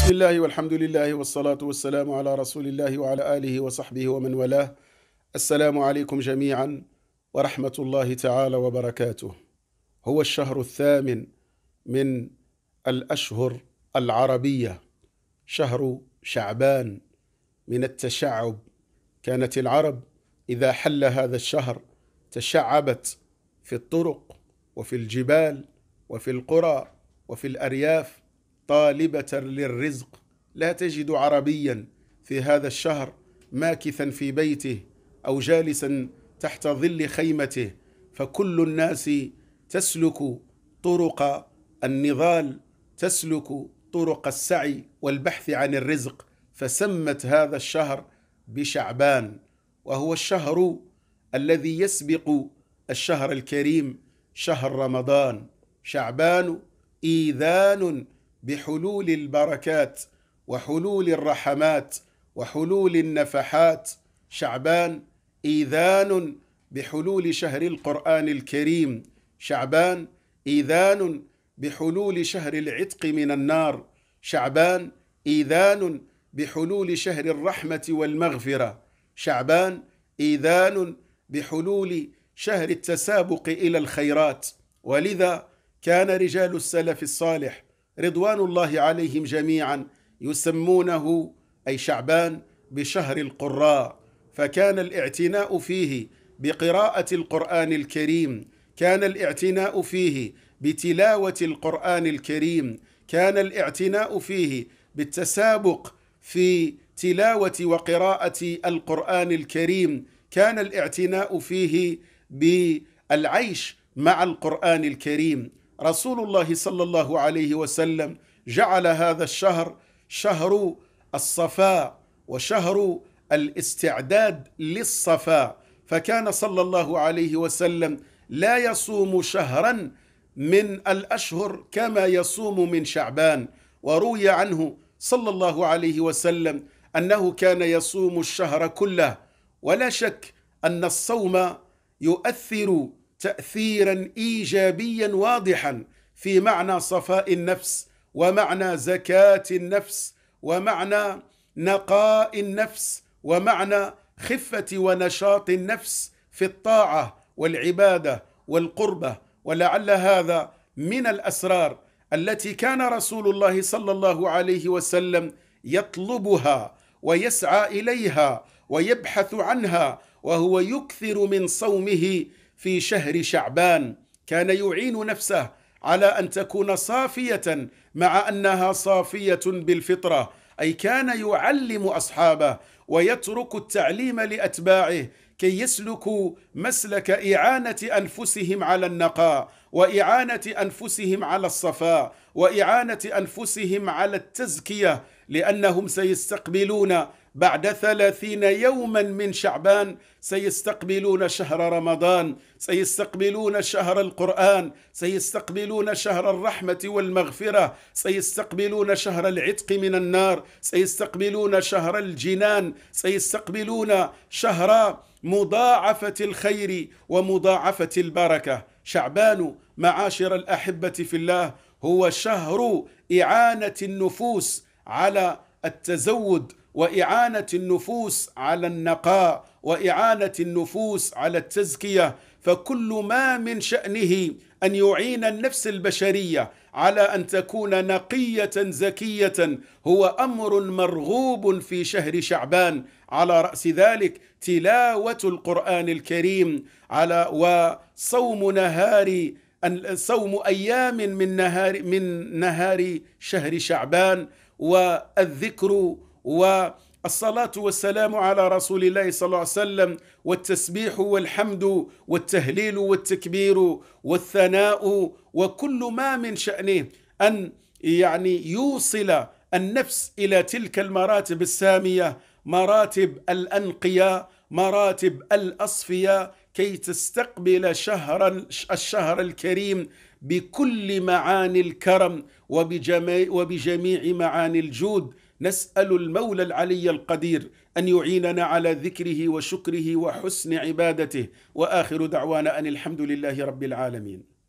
بسم الله والحمد لله والصلاة والسلام على رسول الله وعلى آله وصحبه ومن والاه السلام عليكم جميعا ورحمة الله تعالى وبركاته هو الشهر الثامن من الأشهر العربية شهر شعبان من التشعب كانت العرب إذا حل هذا الشهر تشعبت في الطرق وفي الجبال وفي القرى وفي الأرياف طالبة للرزق لا تجد عربيا في هذا الشهر ماكثا في بيته أو جالسا تحت ظل خيمته فكل الناس تسلك طرق النضال تسلك طرق السعي والبحث عن الرزق فسمت هذا الشهر بشعبان وهو الشهر الذي يسبق الشهر الكريم شهر رمضان شعبان إيذان بحلول البركات وحلول الرحمات وحلول النفحات شعبان إيذان بحلول شهر القرآن الكريم شعبان إيذان بحلول شهر العتق من النار شعبان إيذان بحلول شهر الرحمة والمغفرة شعبان إيذان بحلول شهر التسابق إلى الخيرات ولذا كان رجال السلف الصالح رضوان الله عليهم جميعا يسمونه أي شعبان بشهر القراء فكان الاعتناء فيه بقراءة القرآن الكريم كان الاعتناء فيه بتلاوة القرآن الكريم كان الاعتناء فيه بالتسابق في تلاوة وقراءة القرآن الكريم كان الاعتناء فيه بالعيش مع القرآن الكريم رسول الله صلى الله عليه وسلم جعل هذا الشهر شهر الصفاء وشهر الاستعداد للصفاء فكان صلى الله عليه وسلم لا يصوم شهرا من الاشهر كما يصوم من شعبان وروي عنه صلى الله عليه وسلم انه كان يصوم الشهر كله ولا شك ان الصوم يؤثر تاثيرا ايجابيا واضحا في معنى صفاء النفس ومعنى زكاه النفس ومعنى نقاء النفس ومعنى خفه ونشاط النفس في الطاعه والعباده والقربه ولعل هذا من الاسرار التي كان رسول الله صلى الله عليه وسلم يطلبها ويسعى اليها ويبحث عنها وهو يكثر من صومه في شهر شعبان كان يعين نفسه على ان تكون صافيه مع انها صافيه بالفطره اي كان يعلم اصحابه ويترك التعليم لاتباعه كي يسلكوا مسلك اعانه انفسهم على النقاء واعانه انفسهم على الصفاء واعانه انفسهم على التزكيه لانهم سيستقبلون بعد ثلاثين يوما من شعبان سيستقبلون شهر رمضان سيستقبلون شهر القرآن سيستقبلون شهر الرحمة والمغفرة سيستقبلون شهر العتق من النار سيستقبلون شهر الجنان سيستقبلون شهر مضاعفة الخير ومضاعفة البركة شعبان معاشر الأحبة في الله هو شهر إعانة النفوس على التزود واعانه النفوس على النقاء واعانه النفوس على التزكيه فكل ما من شانه ان يعين النفس البشريه على ان تكون نقيه زكيه هو امر مرغوب في شهر شعبان على راس ذلك تلاوه القران الكريم على وصوم نهار صوم ايام من نهار من نهار شهر شعبان والذكر والصلاة والسلام على رسول الله صلى الله عليه وسلم والتسبيح والحمد والتهليل والتكبير والثناء وكل ما من شأنه أن يعني يوصل النفس إلى تلك المراتب السامية مراتب الأنقياء مراتب الأصفياء كي تستقبل شهرا الشهر الكريم بكل معاني الكرم وبجميع معاني الجود نسأل المولى العلي القدير أن يعيننا على ذكره وشكره وحسن عبادته وآخر دعوانا أن الحمد لله رب العالمين